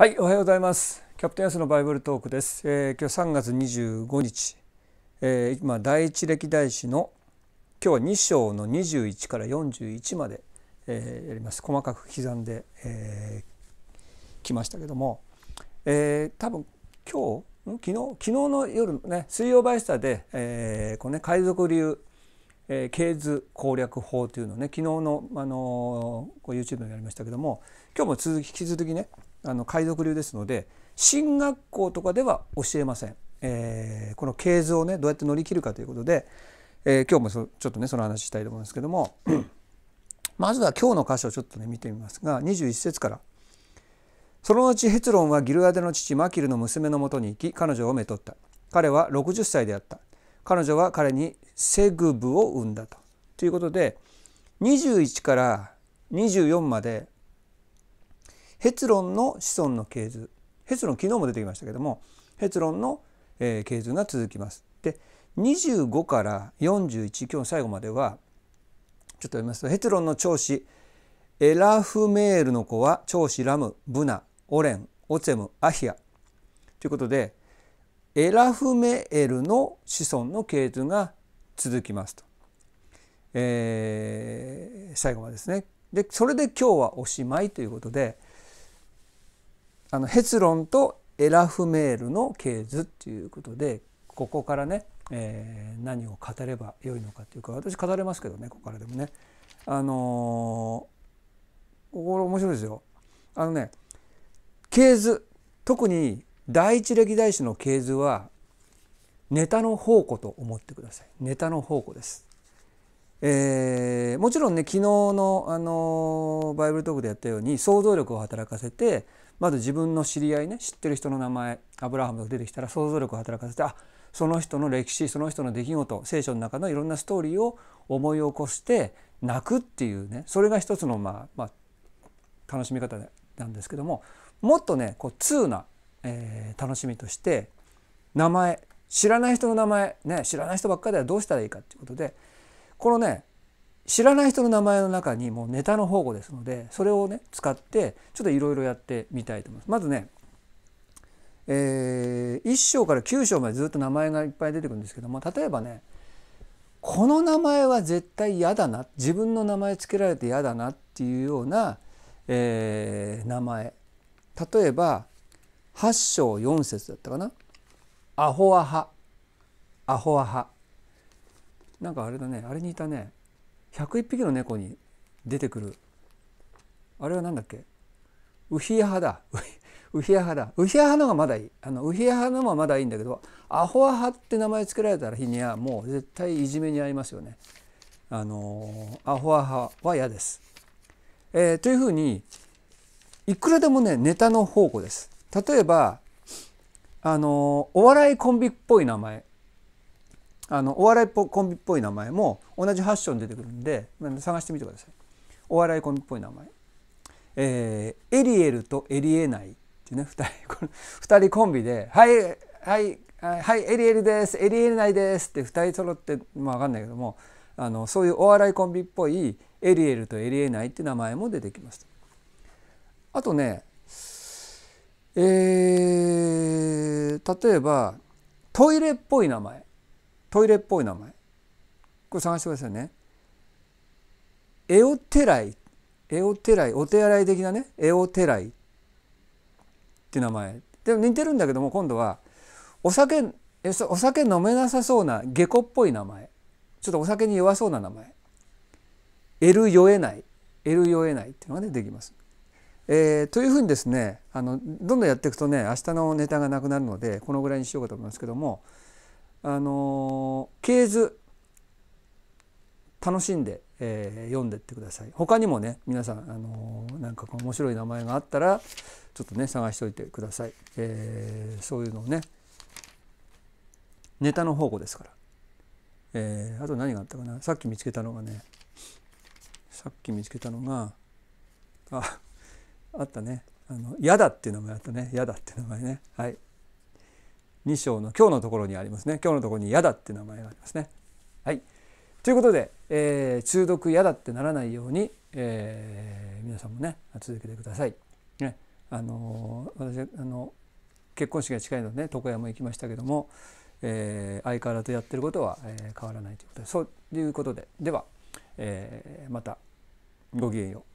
はい、おはようございます。キャプテンスのバイブルトークです。えー、今日三月二十五日、えー、今第一歴代史の今日は二章の二十一から四十一まで、えー、やります。細かく刻んで、えー、来ましたけども、えー、多分今日昨日昨日の夜ね水曜バイスターで、えー、このね海賊流えー、経図攻略法というのね昨日の、あのー、YouTube でやりましたけども今日も続き引き続きねあの海賊流ですので進学校とかでは教えません、えー、この系図をねどうやって乗り切るかということで、えー、今日もちょっとねその話したいと思うんですけども まずは今日の箇所をちょっとね見てみますが21節から「そのうちヘツロンはギルアデの父マキルの娘のもとに行き彼女をめとった彼は60歳であった彼女は彼にセグブを産んだと」ということで21から24までヘツロンの子孫の系図ヘツロン昨日も出てきましたけどもヘツロンの、えー、系図が続きます。で25から41今日最後まではちょっと読みますとヘツロンの長子エラフメールの子は長子ラムブナオレンオツェムアヒアということでエラフメエルの子孫の系図が続きますと、えー、最後までですねでそれで今日はおしまいということで。あのヘツロンとエラフメールの系図っていうことでここからね、えー、何を語ればよいのかというか私語れますけどねここからでもね。あのー、これ面白いですよ。あのね系図特に第一歴代史の系図はネタの宝庫と思ってください。ネタの宝庫です。えー、もちろんね昨日の、あのー、バイブルトークでやったように想像力を働かせてまず自分の知り合いね知ってる人の名前アブラハムが出てきたら想像力を働かせてあその人の歴史その人の出来事聖書の中のいろんなストーリーを思い起こして泣くっていうねそれが一つのまあ、まあ、楽しみ方なんですけどももっとねこう通な、えー、楽しみとして名前知らない人の名前ね知らない人ばっかりではどうしたらいいかっていうことでこのね知らない人の名前の中にもうネタの宝庫ですのでそれをね使ってちょっといろいろやってみたいと思います。まずね、えー、1章から9章までずっと名前がいっぱい出てくるんですけども例えばねこの名前は絶対嫌だな自分の名前つけられて嫌だなっていうような、えー、名前例えば8章4節だったかな「アホアハ」「アホアハ」なんかあれだねあれにいたね101匹の猫に出てくるあれは何だっけウヒアハだウヒアハだウヒアハのがまだいいあのウヒアハのもまだいいんだけどアホアハって名前付けられたら日にはもう絶対いじめに遭いますよね。あのー、アホアハは嫌です。えー、というふうにいくらでもねネタの宝庫です。例えばあのー、お笑いコンビっぽい名前あのお笑いコンビっぽい名前も同じファッション出てくるんで探してみてくださいお笑いコンビっぽい名前えー、エリエルとエリエナイっていうね2人2人コンビで「はいはいはいエリエルですエリエルナイです」って2人揃ってまあ分かんないけどもあのそういうお笑いコンビっぽいエリエルとエリエナイって名前も出てきます。あとねえー、例えばトイレっぽい名前トイレっぽい名前これ探してくださいねエオテライエオテライお手洗い的なねエオテライって名前でも似てるんだけども今度はお酒お酒飲めなさそうな下戸っぽい名前ちょっとお酒に弱そうな名前エル酔えないエル酔えないっていうのが、ね、できます。えー、というふうにですねあのどんどんやっていくとね明日のネタがなくなるのでこのぐらいにしようかと思いますけどもあの系図楽しんで、えー、読んでってください他にもね皆さん、あのー、なんか面白い名前があったらちょっとね探しておいてください、えー、そういうのをねネタの宝庫ですから、えー、あと何があったかなさっき見つけたのがねさっき見つけたのがああったね「あのやだ」っていう名前あったね「やだ」っていう名前ねはい。2章の今日のところにありますね今日のところに「やだ」って名前がありますね。はい、ということで、えー、中毒やだってならないように、えー、皆さんもね続けてください。ね、あのー、私あの結婚式が近いので、ね、床屋も行きましたけども、えー、相変わらずやってることは、えー、変わらないということでそういうことででは、えー、またごきげんよう。